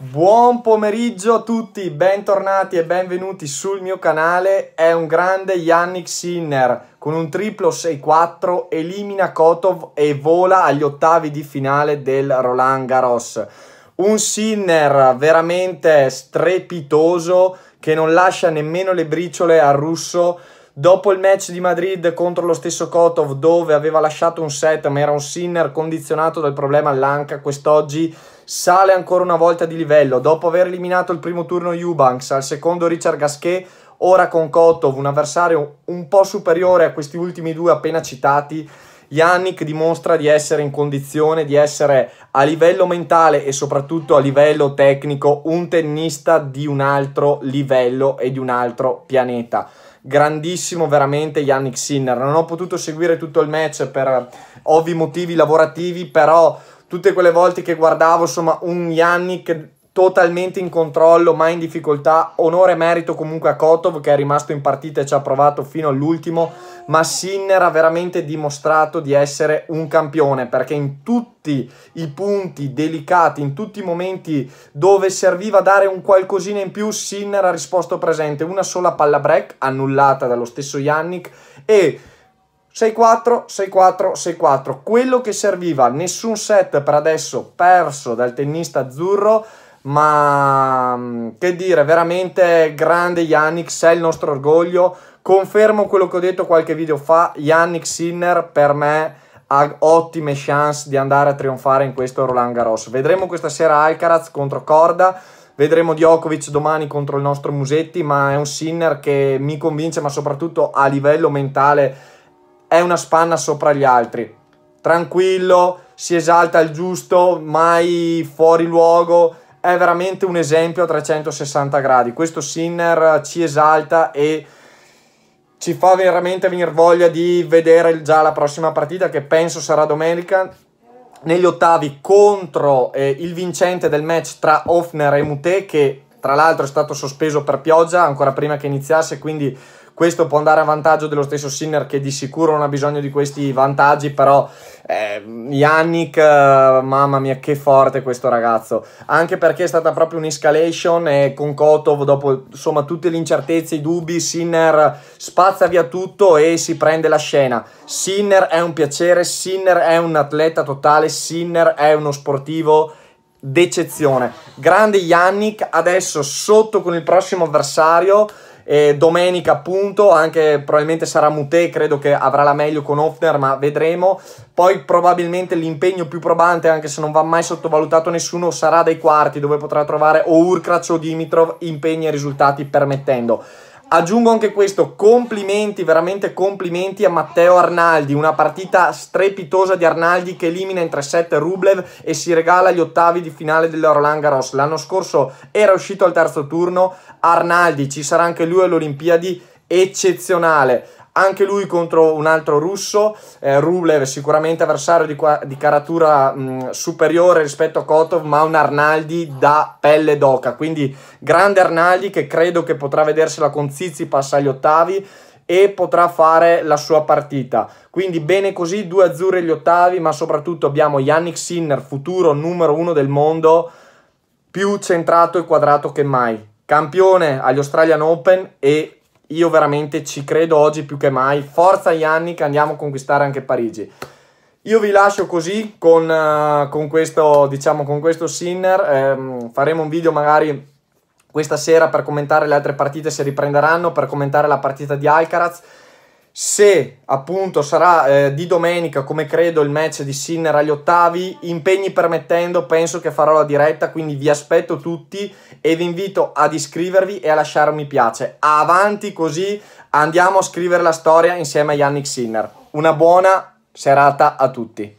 Buon pomeriggio a tutti, bentornati e benvenuti sul mio canale. È un grande Yannick Sinner con un triplo 6-4, elimina Kotov e vola agli ottavi di finale del Roland Garros. Un Sinner veramente strepitoso che non lascia nemmeno le briciole al russo Dopo il match di Madrid contro lo stesso Kotov, dove aveva lasciato un set ma era un sinner condizionato dal problema all'anca, quest'oggi sale ancora una volta di livello. Dopo aver eliminato il primo turno Eubanks, al secondo Richard Gasquet, ora con Kotov, un avversario un po' superiore a questi ultimi due appena citati, Yannick dimostra di essere in condizione di essere a livello mentale e soprattutto a livello tecnico un tennista di un altro livello e di un altro pianeta grandissimo veramente Yannick Sinner. Non ho potuto seguire tutto il match per ovvi motivi lavorativi, però tutte quelle volte che guardavo, insomma, un Yannick totalmente in controllo, mai in difficoltà. Onore e merito comunque a Kotov che è rimasto in partita e ci ha provato fino all'ultimo, ma Sinner ha veramente dimostrato di essere un campione perché in tutti i punti delicati, in tutti i momenti dove serviva dare un qualcosina in più, Sinner ha risposto presente. Una sola palla break annullata dallo stesso Yannick e 6-4, 6-4, 6-4. Quello che serviva, nessun set per adesso perso dal tennista azzurro ma mm, che dire, veramente grande Yannick, sei il nostro orgoglio. Confermo quello che ho detto qualche video fa, Yannick Sinner per me ha ottime chance di andare a trionfare in questo Roland Garros. Vedremo questa sera Alcaraz contro Corda, vedremo Djokovic domani contro il nostro Musetti, ma è un Sinner che mi convince, ma soprattutto a livello mentale è una spanna sopra gli altri. Tranquillo, si esalta il giusto, mai fuori luogo, è veramente un esempio a 360 gradi. Questo Sinner ci esalta e ci fa veramente venire voglia di vedere già la prossima partita che penso sarà domenica negli ottavi contro eh, il vincente del match tra Hofner e Moutet che tra l'altro è stato sospeso per pioggia ancora prima che iniziasse quindi questo può andare a vantaggio dello stesso Sinner che di sicuro non ha bisogno di questi vantaggi, però eh, Yannick, mamma mia che forte questo ragazzo, anche perché è stata proprio un'escalation e con Kotov dopo insomma tutte le incertezze, i dubbi, Sinner spazza via tutto e si prende la scena. Sinner è un piacere, Sinner è un atleta totale, Sinner è uno sportivo d'eccezione. Grande Yannick, adesso sotto con il prossimo avversario eh, domenica appunto, anche probabilmente sarà Mute, credo che avrà la meglio con Hoffner ma vedremo. Poi probabilmente l'impegno più probante, anche se non va mai sottovalutato nessuno, sarà dai quarti dove potrà trovare o Urkrac o Dimitrov impegni e risultati permettendo. Aggiungo anche questo, complimenti, veramente complimenti a Matteo Arnaldi, una partita strepitosa di Arnaldi che elimina in 3-7 Rublev e si regala gli ottavi di finale dell'Orlando Garros. L'anno scorso era uscito al terzo turno, Arnaldi ci sarà anche lui all'Olimpiadi, eccezionale anche lui contro un altro russo, eh, Rublev sicuramente avversario di, qua, di caratura mh, superiore rispetto a Kotov, ma un Arnaldi da pelle d'oca, quindi grande Arnaldi che credo che potrà vedersela con Zizi Zizipas agli ottavi e potrà fare la sua partita. Quindi bene così, due azzurri agli ottavi, ma soprattutto abbiamo Yannick Sinner, futuro numero uno del mondo, più centrato e quadrato che mai. Campione agli Australian Open e io veramente ci credo oggi più che mai. Forza Yannick, andiamo a conquistare anche Parigi. Io vi lascio così con, eh, con questo, diciamo, con questo Sinner. Ehm, faremo un video magari questa sera per commentare le altre partite se riprenderanno, per commentare la partita di Alcaraz se appunto sarà eh, di domenica, come credo, il match di Sinner agli ottavi, impegni permettendo, penso che farò la diretta, quindi vi aspetto tutti e vi invito ad iscrivervi e a lasciare un mi piace. Avanti così andiamo a scrivere la storia insieme a Yannick Sinner. Una buona serata a tutti.